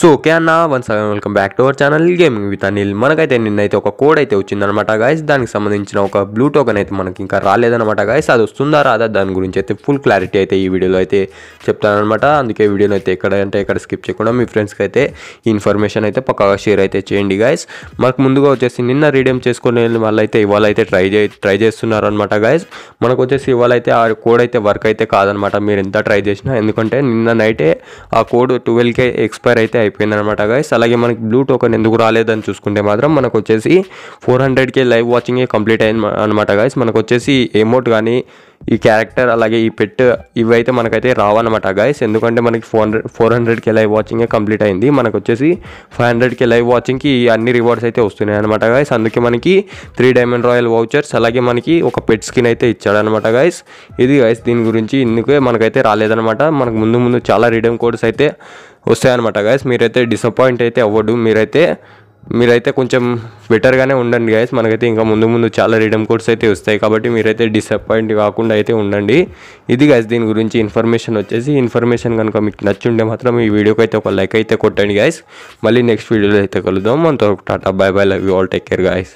so okay అన్న once welcome back to our channel gaming with Anil మనకైతే నిన్నైతే ఒక కోడ్ అయితే వచ్చిందనమాట గాయస్ దానికి సంబంధించిన ఒక బ్లూ టోకన్ అయితే మనకి ఇంకా రాలేదనమాట గాయస్ అది వస్తుందా రాదా దాని గురించి అయితే ఫుల్ క్లారిటీ అయితే ఈ వీడియోలో అయితే చెప్తానమాట అందుకే వీడియోని అయితే ఎక్కడ అంటే ఎక్కడ స్కిప్ చేయకుండా మీ ఫ్రెండ్స్కి అయితే ఈ ఇన్ఫర్మేషన్ అయితే పక్కగా షేర్ అయితే చేయండి గాయస్ మనకు ముందుగా వచ్చేసి నిన్న రీడియం చేసుకునే వాళ్ళైతే ఇవాళ అయితే ట్రై చే ట్రై చేస్తున్నారనమాట గాయస్ మనకు వచ్చేసి ఇవాళ అయితే ఆ కోడ్ అయితే వర్క్ అయితే కాదనమాట మీరు ఎంత ట్రై చేసినా ఎందుకంటే నిన్న నైటే ఆ కోడ్ ట్వెల్వ్కే ఎక్స్పైర్ అయితే అయిపోయిందనమాట గైస్ అలాగే మనకి బ్లూ టోకన్ ఎందుకు రాలేదని చూసుకుంటే మాత్రం మనకు వచ్చేసి ఫోర్ హండ్రెడ్కే లైవ్ వాచింగే కంప్లీట్ అయింది అనమాట గైస్ మనకు వచ్చేసి ఎమౌంట్ కానీ ఈ క్యారెక్టర్ అలాగే ఈ పెట్ ఇవైతే మనకైతే రావన్నమాట గైస్ ఎందుకంటే మనకి ఫోర్ హండ్రెడ్ ఫోర్ హండ్రెడ్కి లైవ్ వాచింగ్ కంప్లీట్ అయింది మనకు వచ్చేసి ఫైవ్ హండ్రెడ్కి లైవ్ వాచింగ్కి అన్ని రివార్డ్స్ అయితే వస్తున్నాయి అనమాట గాయస్ అందుకే మనకి త్రీ డైమండ్ రాయల్ వౌచర్స్ అలాగే మనకి ఒక పెట్ స్కిన్ అయితే ఇచ్చాడనమాట గైస్ ఇది గైస్ దీని గురించి ఇందుకే మనకైతే రాలేదనమాట మనకు ముందు ముందు చాలా రీడమ్ కోడ్స్ అయితే వస్తాయన్నమాట గాయస్ మీరైతే డిసప్పాయింట్ అయితే అవ్వడు మీరైతే మీరైతే కొంచెం బెటర్గానే ఉండండి గాయస్ మనకైతే ఇంకా ముందు ముందు చాలా రిడమ్ కోడ్స్ అయితే వస్తాయి కాబట్టి మీరైతే డిసప్పాయింట్ కాకుండా అయితే ఉండండి ఇది గైస్ దీని గురించి ఇన్ఫర్మేషన్ వచ్చేసి ఇన్ఫర్మేషన్ కనుక మీకు నచ్చుంటే మాత్రం ఈ వీడియోకి అయితే ఒక లైక్ అయితే కొట్టండి గాయస్ మళ్ళీ నెక్స్ట్ వీడియోలో అయితే కలుద్దాం మనతో టాటా bye bye love you all take care guys